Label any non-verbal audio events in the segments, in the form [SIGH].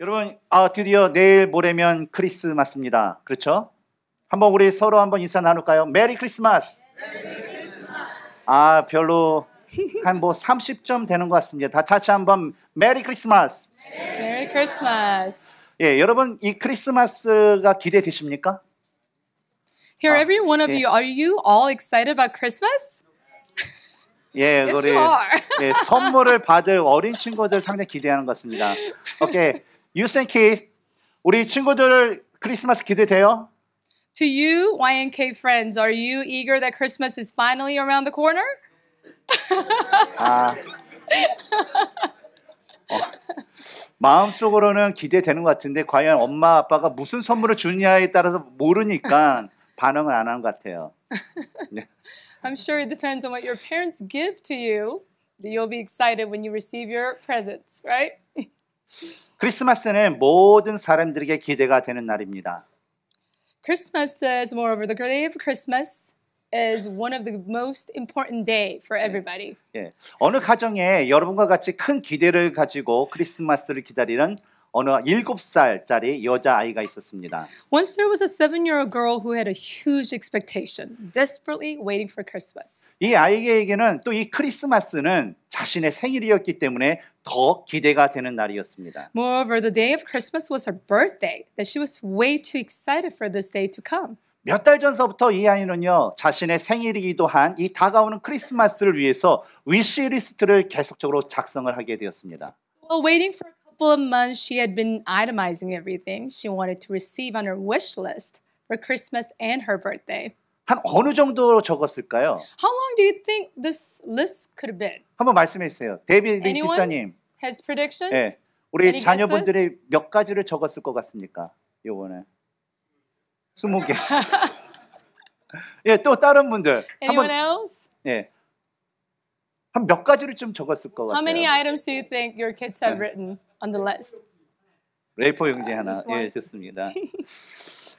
여러분, 아, 드디어 내일 모레면 크리스마스입니다. 그렇죠? 한번 우리 서로 한번 인사 나눌까요? 메리 크리스마스! 메리 크리스마스. 아, 별로 한 뭐 30점 되는 것 같습니다. 다 같이 한번 메리 크리스마스! 메리 크리스마스! 예, 여러분 이 크리스마스가 기대되십니까? Here, 아, every one of 예. you, are you all excited about Christmas? 예, [LAUGHS] yes, 우리 예, 선물을 받을 어린 친구들 상당히 기대하는 것 같습니다. [LAUGHS] 오케이. 유센 키스 우리 친구들 크리스마스 기대돼요? To you, YNK friends, are you eager that Christmas is finally around the corner? 아, 어, 마음속으로는 기대되는 것 같은데 과연 엄마 아빠가 무슨 선물을 주냐에 따라서 모르니까 반응을 안 하는 것 같아요. 네. I'm sure it depends on what your parents give to you. You'll be excited when you receive your presents, right? 크리스마스는 모든 사람들에게 기대가 되는 날입니다. Christmas is moreover the day of Christmas is one of the most important day for everybody. 예. 어느 가정에 여러분과 같이 큰 기대를 가지고 크리스마스를 기다리는 어느 7살짜리 여자아이가 있었습니다. Once there was a 7-year-old girl who had a huge expectation, desperately waiting for Christmas. 이 아이에게는 또 이 크리스마스는 자신의 생일이었기 때문에 더 기대가 되는 날이었습니다. Moreover, the day of Christmas was her birthday, that she was way too excited for this day to come. 몇달 전서부터 이 아이는요 자신의 생일이기도 한 이 다가오는 크리스마스를 위해서 위시리스트를 계속적으로 작성을 하게 되었습니다. Well, waiting for couple of months, she had been itemizing everything she wanted to receive on her wish list for Christmas and her birthday. 한 어느 정도로 적었을까요? How long do you think this list could have been? 한번 말씀해 주세요. 데이비드 기사님. Has predictions? 예, 우리 Any 자녀분들이 몇 가지를 적었을 것 같습니까? 요번에. 20개. [LAUGHS] 예, 또 다른 분들. Anyone else? 예. 한 몇 가지를 좀 적었을 것 같아요. How many items do you think your kids have written? on the list. 레이포 용지 하나. 예, 좋습니다.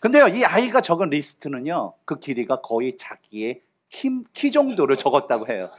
근데요, 이 아이가 적은 리스트는요, 그 길이가 거의 자기의 키, 키 정도를 적었다고 해요.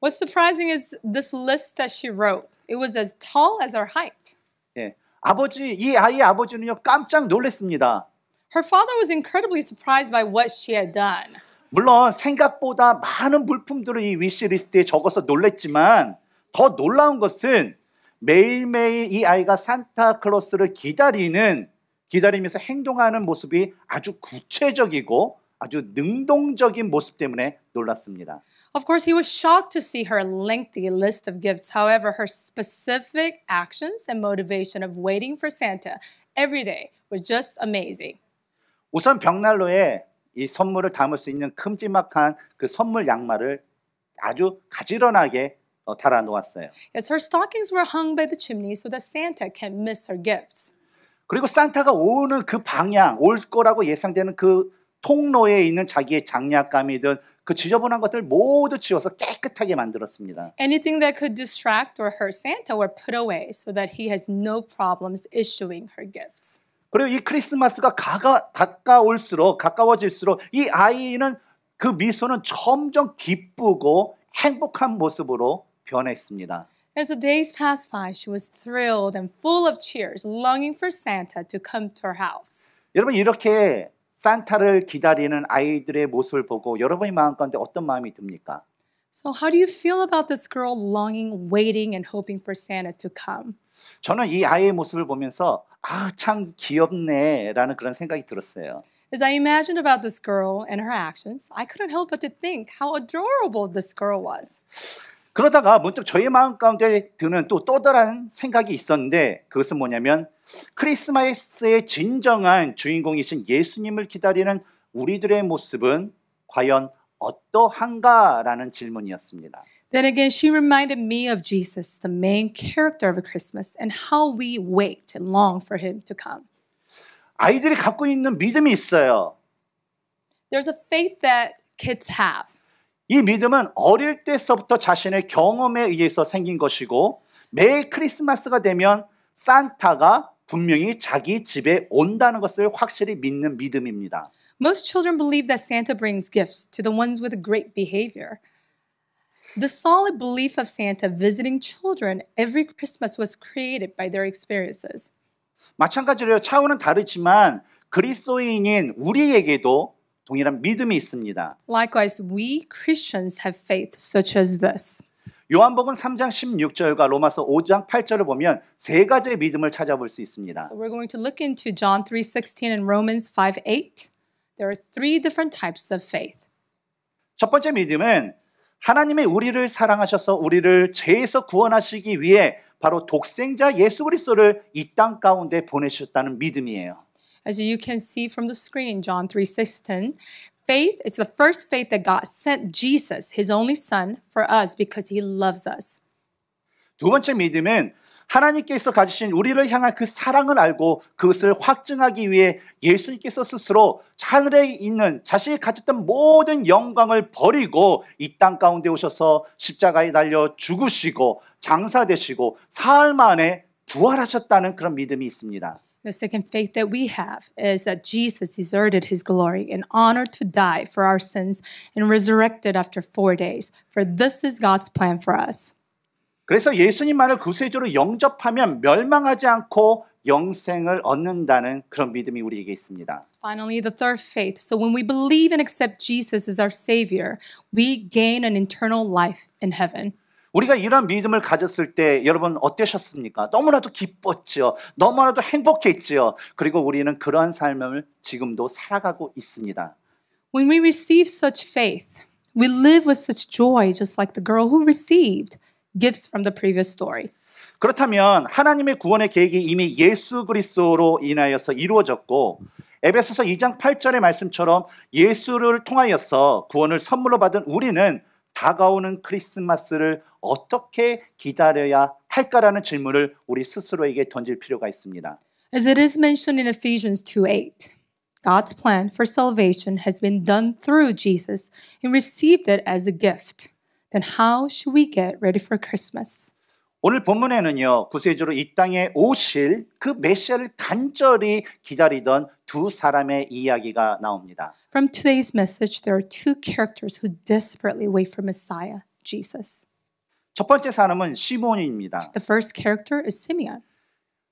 What's surprising is this list that she wrote. It was as tall as her height. 예, 아버지 이 아이의 아버지는요 깜짝 놀랐습니다. Her father was incredibly surprised by what she had done. 물론 생각보다 많은 물품들을 이 위시리스트에 적어서 놀랬지만 더 놀라운 것은 매일매일 이 아이가 산타클로스를 기다리는 기다리면서 행동하는 모습이 아주 구체적이고 아주 능동적인 모습 때문에 놀랐습니다. Of course, he was shocked to see her lengthy list of gifts. However, her specific actions and motivation of waiting for Santa every day was just amazing. 우선 벽난로에 이 선물을 담을 수 있는 큼지막한 그 선물 양말을 아주 가지런하게 어, 달아 놓았어요. Yes, her stockings were hung by the chimney so that Santa can miss her gifts. 그리고 산타가 오는 그 방향, 올 거라고 예상되는 그 통로에 있는 자기의 장난감이든 그 지저분한 것들 모두 치워서 깨끗하게 만들었습니다. Anything that could distract or hurt Santa were put away so that he has no problems issuing her gifts. 그리고 이 크리스마스가 가가, 가까울수록 가까워질수록 이 아이는 그 미소는 점점 기쁘고 행복한 모습으로 변했습니다. As the days passed by, she was thrilled and full of cheers, longing for Santa to come to her house. 여러분 이렇게 산타를 기다리는 아이들의 모습을 보고 여러분의 마음 가운데 어떤 마음이 듭니까? So how do you feel about this girl longing, waiting and hoping for Santa to come? 저는 이 아이의 모습을 보면서 아, 참 귀엽네라는 그런 생각이 들었어요. As I imagined about this girl and her actions, I couldn't help but to think how adorable this girl was. 그러다가 문득 저의 마음 가운데 드는 또또 다른 생각이 있었는데 그것은 뭐냐면 크리스마스의 진정한 주인공이신 예수님을 기다리는 우리들의 모습은 과연 어떠한가라는 질문이었습니다. Then again, she reminded me of Jesus, the main character of Christmas, and how we wait and long for him to come. 아이들이 갖고 있는 믿음이 있어요. There's a faith that kids have. 이 믿음은 어릴 때서부터 자신의 경험에 의해서 생긴 것이고 매일 크리스마스가 되면 산타가 분명히 자기 집에 온다는 것을 확실히 믿는 믿음입니다. Most children believe that Santa brings gifts to the ones with great behavior. The solid belief of Santa visiting children every Christmas was created by their experiences. 마찬가지로 차원은 다르지만 그리스도인인 우리에게도 동일한 믿음이 있습니다. Likewise, we Christians have faith such as this. 요한복음 3장 16절과 로마서 5장 8절을 보면 세 가지의 믿음을 찾아볼 수 있습니다. So we're going to look into John 3:16 and Romans 5:8. There are three different types of faith. 첫 번째 믿음은 하나님의 우리를 사랑하셔서 우리를 죄에서 구원하시기 위해 바로 독생자 예수 그리스도를 이 땅 가운데 보내셨다는 믿음이에요. as you can see from the screen, John 3:16. Faith, it's the first faith that God sent Jesus, his only son, for us because he loves us. 두 번째 믿음은 하나님께서 가지신 우리를 향한 그 사랑을 알고 그것을 확증하기 위해 예수님께서 스스로 하늘에 있는 자신이 가졌던 모든 영광을 버리고 이 땅 가운데 오셔서 십자가에 달려 죽으시고 장사되시고 사흘 만에 부활하셨다는 그런 믿음이 있습니다. The second faith that we have is that Jesus deserted his glory in honor to die for our sins and resurrected after four days. For this is God's plan for us. 그래서 예수님만을 구세주로 영접하면 멸망하지 않고 영생을 얻는다는 그런 믿음이 우리에게 있습니다. Finally, the third faith. So when we believe and accept Jesus as our Savior, we gain an eternal life in heaven. 우리가 이런 믿음을 가졌을 때 여러분 어떠셨습니까? 너무나도 기뻤지요. 너무나도 행복했지요. 그리고 우리는 그러한 삶을 지금도 살아가고 있습니다. When we receive such faith, we live with such joy just like the girl who received gifts from the previous story. 그렇다면 하나님의 구원의 계획이 이미 예수 그리스도로 인하여서 이루어졌고 에베소서 2장 8절의 말씀처럼 예수를 통하여서 구원을 선물로 받은 우리는 다가오는 크리스마스를 어떻게 기다려야 할까라는 질문을 우리 스스로에게 던질 필요가 있습니다. As it is mentioned in Ephesians 2:8, God's plan for salvation has been done through Jesus and received it as a gift. Then how should we get ready for Christmas? 오늘 본문에는요, 구세주로 이 땅에 오실 그 메시아를 간절히 기다리던 두 사람의 이야기가 나옵니다. From today's message, there are two characters who desperately wait for Messiah, Jesus. 첫 번째 사람은 시몬입니다. The first character is Simeon.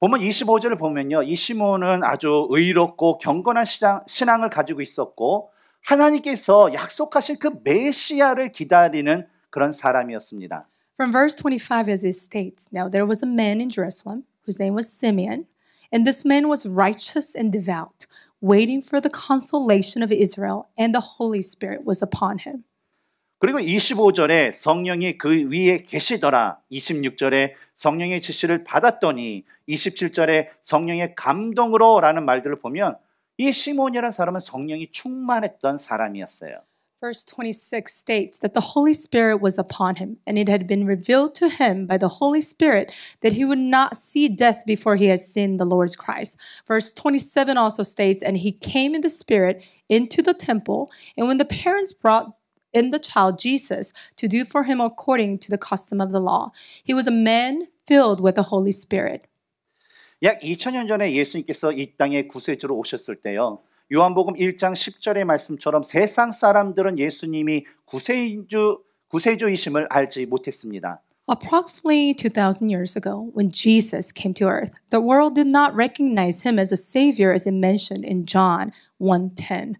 보면 25절을 보면요, 이 시몬은 아주 의롭고 경건한 시장, 신앙을 가지고 있었고 하나님께서 약속하신 그 메시아를 기다리는 그런 사람이었습니다. From verse 25, as it states, Now there was a man in Jerusalem whose name was Simeon, and this man was righteous and devout, waiting for the consolation of Israel, and the Holy Spirit was upon him. 그리고 25절에 성령이 그 위에 계시더라. 26절에 성령의 지시를 받았더니 27절에 성령의 감동으로라는 말들을 보면 이 시몬이라는 사람은 성령이 충만했던 사람이었어요. verse 26 states that the Holy Spirit was upon him, and it had been revealed to him by the Holy Spirit that he would not see death before he had seen the Lord's Christ. Verse 27 also states, And he came in the Spirit into the temple, and when the parents brought in the child Jesus to do for him according to the custom of the law, he was a man filled with the Holy Spirit. 약 2000년 전에 예수님께서 이 땅에 구세주로 오셨을 때요. 요한복음 1장 10절의 말씀처럼 세상 사람들은 예수님이 구세주 구세주이심을 알지 못했습니다. Approximately 2000 years ago when Jesus came to earth, the world did not recognize him as a savior as it mentioned in John 1:10.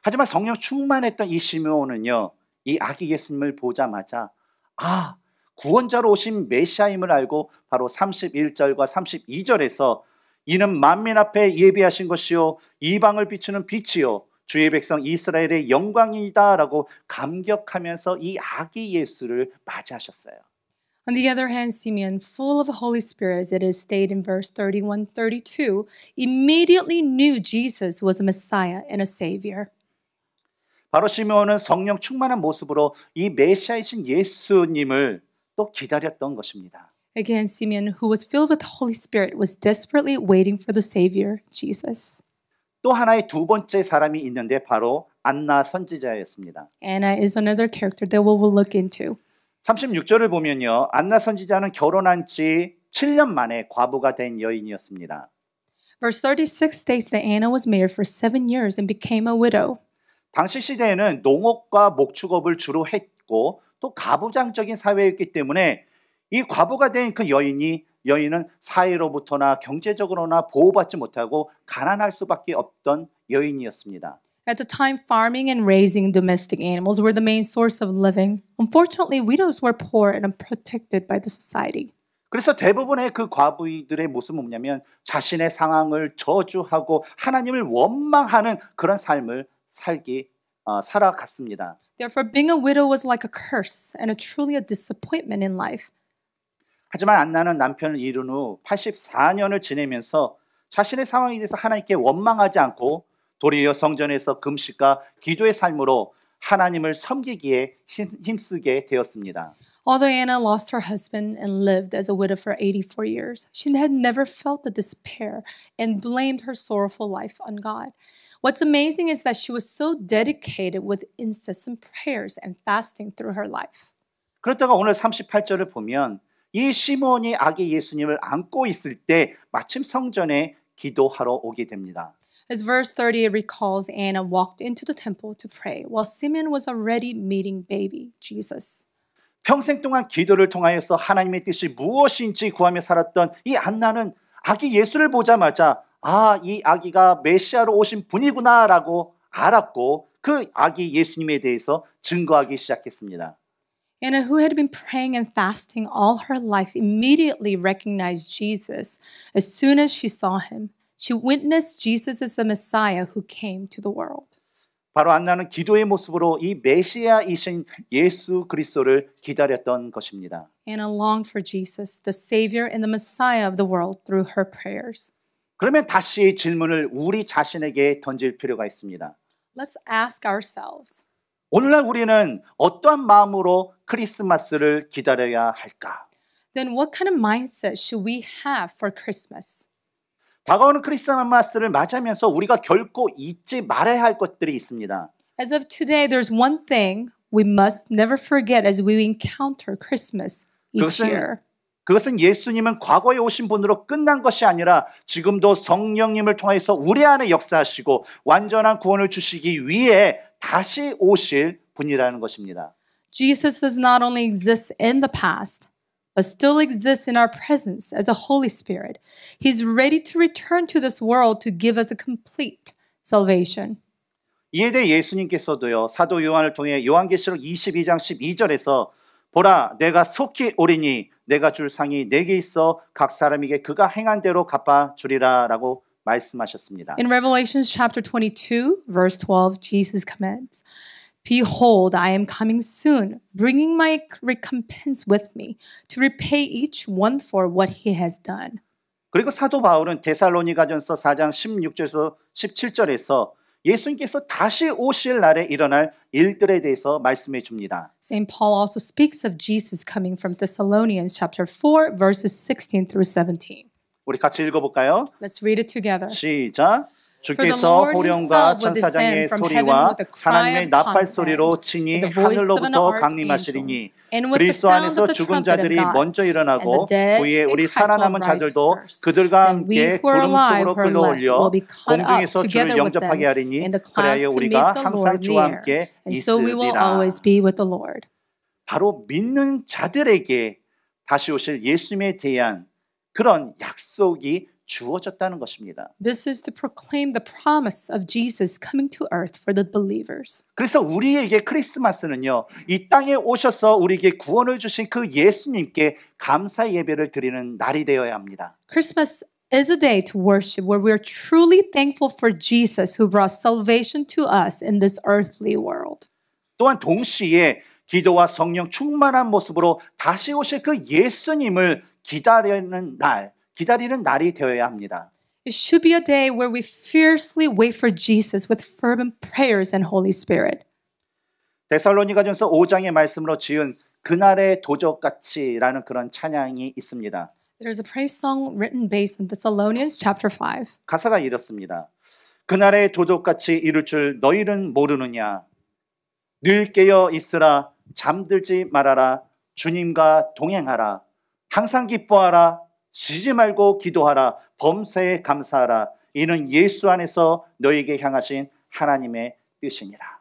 하지만 성령 충만했던 이 시므온은요. 이 아기 예수님을 보자마자 아, 구원자로 오신 메시아임을 알고 바로 31절과 32절에서 이는 만민 앞에 예비하신 것이요 이방을 비추는 빛이요 주의 백성 이스라엘의 영광이다라고 감격하면서 이 아기 예수를 맞이하셨어요. On the other hand, Simeon, full of the Holy Spirit, as it is stated in verse 31 32, immediately knew Jesus was a Messiah and a Savior. 바로 시므온은 성령 충만한 모습으로 이 메시아이신 예수님을 또 기다렸던 것입니다. Again, Simeon, who was filled with the Holy Spirit, was desperately waiting for the Savior, Jesus. 또 하나의 두 번째 사람이 있는데 바로 안나 선지자였습니다. Anna is another character that we will look into. 36절을 보면요. 안나 선지자는 결혼한 지 7년 만에 과부가 된 여인이었습니다. Verse 36 states that Anna was married for 7 years and became a widow. 당시 시대에는 농업과 목축업을 주로 했고 또 가부장적인 사회였기 때문에 이 과부가 된 그 여인이 여인은 사회로부터나 경제적으로나 보호받지 못하고 가난할 수밖에 없던 여인이었습니다. At the time, farming and raising domestic animals were the main source of living. Unfortunately, widows were poor and unprotected by the society. 그래서 대부분의 그 과부들의 모습은 뭐냐면 자신의 상황을 저주하고 하나님을 원망하는 그런 삶을 살기 어, 살아갔습니다. Therefore, being a widow was like a curse and a truly a disappointment in life. 하지만 안나는 남편을 후 84년을 지내면서 자신의 상황에 대해서 하나님께 원망하지 않고 도리어 성전에서 금식과 기도의 삶으로 하나님을 섬기기에 힘쓰게 되었습니다. Although Anna lost her husband and lived as a widow for 84 years, she had never felt the despair and blamed her sorrowful life on God. What's amazing is that she was so dedicated with incessant prayers and fasting through her life. 그렇다가 오늘 38절을 보면 이 시몬이 아기 예수님을 안고 있을 때 마침 성전에 기도하러 오게 됩니다. As verse 30 recalls, Anna walked into the temple to pray while Simeon was already meeting baby Jesus. 평생 동안 기도를 통하여서 하나님의 뜻이 무엇인지 구하며 살았던 이 안나는 아기 예수를 보자마자 아, 이 아기가 메시아로 오신 분이구나라고 알았고 그 아기 예수님에 대해서 증거하기 시작했습니다. Anna, who had been praying and fasting all her life, immediately recognized Jesus as soon as she saw him. She witnessed Jesus as the Messiah who came to the world. 바로 안나는 기도의 모습으로 이 메시아이신 예수 그리스도를 기다렸던 것입니다. Anna longed for Jesus, the Savior and the Messiah of the world, through her prayers. 그러면 다시 질문을 우리 자신에게 던질 필요가 있습니다. Let's ask ourselves. 오늘날 우리는 어떠한 마음으로 크리스마스를 기다려야 할까? Then what kind of mindset should we have for Christmas? 다가오는 크리스마스를 맞이하면서 우리가 결코 잊지 말아야 할 것들이 있습니다. As of today, there's one thing we must never forget as we encounter Christmas each year. 그것은 예수님은 과거에 오신 분으로 끝난 것이 아니라 지금도 성령님을 통해서 우리 안에 역사하시고 완전한 구원을 주시기 위해 다시 오실 분이라는 것입니다. Jesus does not only exist in the past, but still exists in our presence as a Holy Spirit. He's ready to return to this world to give us a complete salvation. 이에 대해 예수님께서도요 사도 요한을 통해 요한계시록 22장 12절에서 보라 내가 속히 오리니 내가 줄 상이 내게 있어 각 사람에게 그가 행한 대로 갚아 주리라라고 말씀하셨습니다. In Revelation chapter 22 verse 12 Jesus commands Behold, I am coming soon, bringing my recompense with me to repay each one for what he has done. 그리고 사도 바울은 데살로니가전서 4장 16절에서 17절에서 예수님께서 다시 오실 날에 일어날 일들에 대해서 말씀해 줍니다. Saint Paul also speaks of Jesus coming from Thessalonians chapter 4 verses 16 through 17. 우리 같이 읽어 볼까요? Let's read it together. 시작. 주께서 호령과 천사장의 소리와 하나님의 나팔 소리로 친히 하늘로부터 강림하시리니 그리스도 안에서 죽은 자들이 먼저 일어나고 후에 우리 살아남은 자들도 그들과 함께 구름 속으로 끌어올려 공중에서 주를 영접하게 하리니 그래야 우리가 항상 주와 함께 있으리라. 바로 믿는 자들에게 다시 오실 예수님에 대한 그런 약속이 주어졌다는 것입니다. This is to proclaim the promise of Jesus coming to earth for the believers. 그래서 우리에게 크리스마스는요. 이 땅에 오셔서 우리에게 구원을 주신 그 예수님께 감사 예배를 드리는 날이 되어야 합니다. Christmas is a day to worship where we are truly thankful for Jesus who brought salvation to us in this earthly world. 또한 동시에 기도와 성령 충만한 모습으로 다시 오실 그 예수님을 기다리는 날 기다리는 날이 되어야 합니다. It should be a day where we fiercely wait for Jesus with fervent prayers and Holy Spirit. 데살로니가전서 5장의 말씀으로 지은 그날의 도적같이라는 그런 찬양이 있습니다. There's a praise song written based on Thessalonians chapter 5. 가사가 이렇습니다. 그날의 도적같이 이룰 줄 너희는 모르느냐 늘 깨어 있으라 잠들지 말아라 주님과 동행하라 항상 기뻐하라 쉬지 말고 기도하라. 범사에 감사하라. 이는 예수 안에서 너에게 향하신 하나님의 뜻이니라.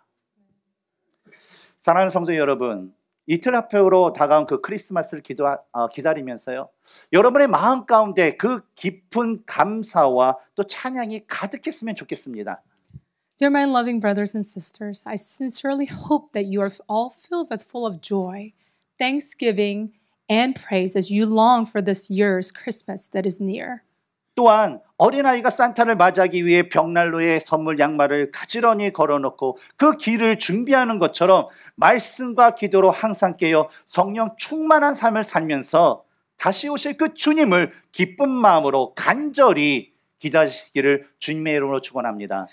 사랑하는 성도 여러분, 이틀 앞으로 다가온 그 크리스마스를 기도, 어, 기다리면서요. 여러분의 마음 가운데 그 깊은 감사와 또 찬양이 가득했으면 좋겠습니다. Dear my loving brothers and sisters, I sincerely hope that you are all filled with full of joy, thanksgiving, and praise as you long for this year's Christmas that is near. 또한 어린아이가 산타를 맞이하기 위해 벽난로에 선물 양말을 가지런히 걸어놓고 그 길을 준비하는 것처럼 말씀과 기도로 항상 깨어 성령 충만한 삶을 살면서 다시 오실 그 주님을 기쁜 마음으로 간절히 기다리시기를 주님의 이름으로 축원합니다.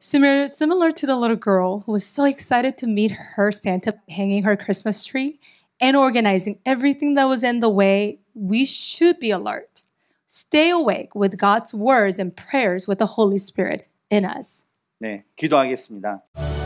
Similar, similar to the little girl who was so excited to meet her Santa hanging her Christmas tree. and organizing everything that was in the way, we should be alert. Stay awake with God's words and prayers with the Holy Spirit in us. 네, 기도하겠습니다.